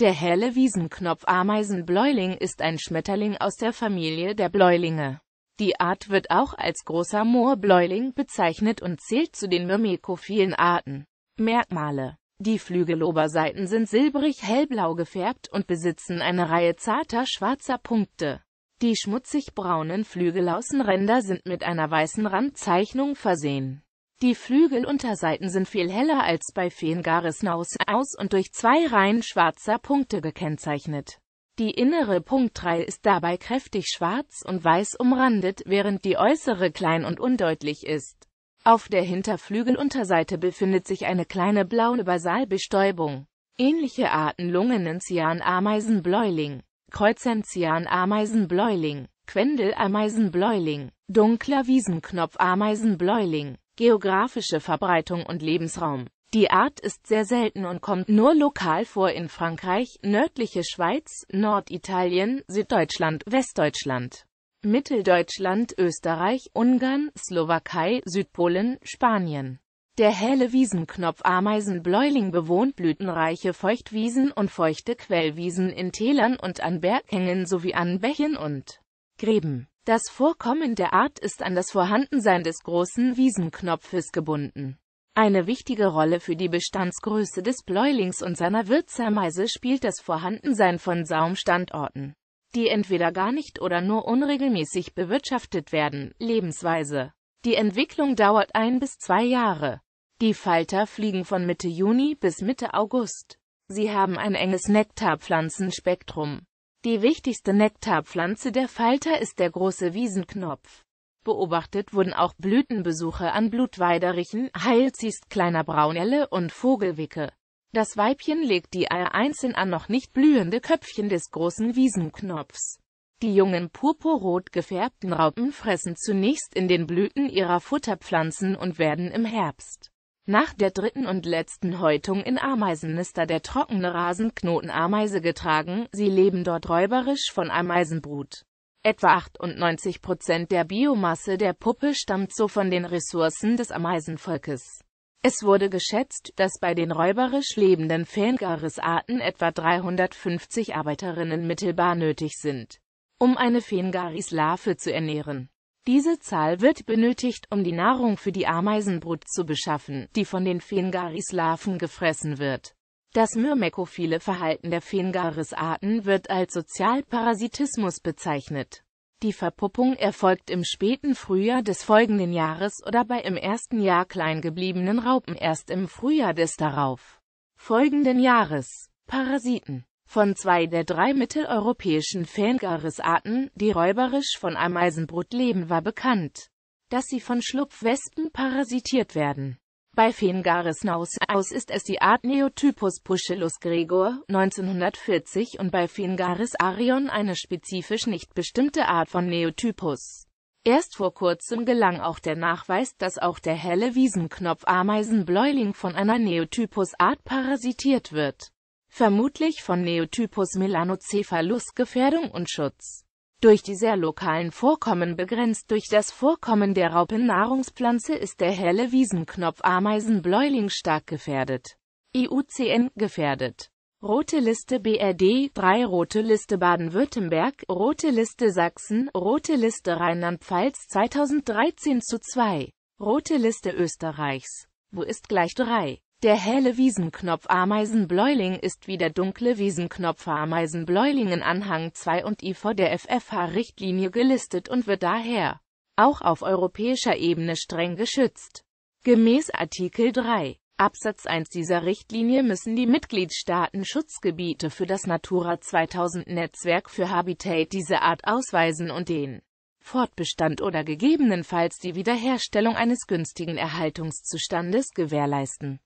Der helle Wiesenknopf-Ameisenbläuling ist ein Schmetterling aus der Familie der Bläulinge. Die Art wird auch als großer Moorbläuling bezeichnet und zählt zu den myrmekophilen Arten. Merkmale Die Flügeloberseiten sind silbrig hellblau gefärbt und besitzen eine Reihe zarter schwarzer Punkte. Die schmutzig braunen Flügelaußenränder sind mit einer weißen Randzeichnung versehen. Die Flügelunterseiten sind viel heller als bei Fengaris Naus aus und durch zwei Reihen schwarzer Punkte gekennzeichnet. Die innere Punktreihe ist dabei kräftig schwarz und weiß umrandet, während die äußere klein und undeutlich ist. Auf der Hinterflügelunterseite befindet sich eine kleine blaue Basalbestäubung. Ähnliche Arten Lungenen-Cyan-Ameisenbläuling, Kreuzen-Cyan-Ameisenbläuling, Quendel-Ameisenbläuling, dunkler Wiesenknopf-Ameisenbläuling, Geografische Verbreitung und Lebensraum Die Art ist sehr selten und kommt nur lokal vor in Frankreich, nördliche Schweiz, Norditalien, Süddeutschland, Westdeutschland. Mitteldeutschland, Österreich, Ungarn, Slowakei, Südpolen, Spanien. Der helle Wiesenknopf Ameisenbläuling bewohnt blütenreiche Feuchtwiesen und feuchte Quellwiesen in Tälern und an Berghängen sowie an Bächen und Gräben. Das Vorkommen der Art ist an das Vorhandensein des großen Wiesenknopfes gebunden. Eine wichtige Rolle für die Bestandsgröße des Bläulings und seiner Wirtsameise spielt das Vorhandensein von Saumstandorten, die entweder gar nicht oder nur unregelmäßig bewirtschaftet werden, Lebensweise. Die Entwicklung dauert ein bis zwei Jahre. Die Falter fliegen von Mitte Juni bis Mitte August. Sie haben ein enges Nektarpflanzenspektrum. Die wichtigste Nektarpflanze der Falter ist der große Wiesenknopf. Beobachtet wurden auch Blütenbesuche an Blutweiderichen, Heilziest kleiner Braunelle und Vogelwicke. Das Weibchen legt die Eier einzeln an noch nicht blühende Köpfchen des großen Wiesenknopfs. Die jungen purpurrot gefärbten Raupen fressen zunächst in den Blüten ihrer Futterpflanzen und werden im Herbst nach der dritten und letzten Häutung in Ameisennister der trockene Rasenknotenameise getragen, sie leben dort räuberisch von Ameisenbrut. Etwa 98 Prozent der Biomasse der Puppe stammt so von den Ressourcen des Ameisenvolkes. Es wurde geschätzt, dass bei den räuberisch lebenden Fengaris-Arten etwa 350 Arbeiterinnen mittelbar nötig sind, um eine Fengaris-Larve zu ernähren. Diese Zahl wird benötigt, um die Nahrung für die Ameisenbrut zu beschaffen, die von den Fengaris-Larven gefressen wird. Das myrmekophile Verhalten der Fengaris-Arten wird als Sozialparasitismus bezeichnet. Die Verpuppung erfolgt im späten Frühjahr des folgenden Jahres oder bei im ersten Jahr klein gebliebenen Raupen erst im Frühjahr des darauf folgenden Jahres. Parasiten von zwei der drei mitteleuropäischen Fähngarisarten, die räuberisch von Ameisenbrut leben, war bekannt, dass sie von Schlupfwespen parasitiert werden. Bei Fengaris nauseaus ist es die Art Neotypus Puchellus gregor 1940 und bei Fengaris arion eine spezifisch nicht bestimmte Art von Neotypus. Erst vor kurzem gelang auch der Nachweis, dass auch der helle Wiesenknopf-Ameisenbläuling von einer Neotypus-Art parasitiert wird vermutlich von Neotypus Melanocephalus Gefährdung und Schutz. Durch die sehr lokalen Vorkommen begrenzt durch das Vorkommen der Raupennahrungspflanze ist der helle Wiesenknopf Ameisenbläuling stark gefährdet. IUCN gefährdet. Rote Liste BRD, 3 Rote Liste Baden-Württemberg, Rote Liste Sachsen, Rote Liste Rheinland-Pfalz 2013 zu 2, Rote Liste Österreichs. Wo ist gleich 3? Der helle Wiesenknopf-Ameisenbläuling ist wie der dunkle Wiesenknopf-Ameisenbläuling in Anhang 2 und I vor der FFH-Richtlinie gelistet und wird daher auch auf europäischer Ebene streng geschützt. Gemäß Artikel 3 Absatz 1 dieser Richtlinie müssen die Mitgliedstaaten Schutzgebiete für das Natura 2000-Netzwerk für Habitat diese Art ausweisen und den Fortbestand oder gegebenenfalls die Wiederherstellung eines günstigen Erhaltungszustandes gewährleisten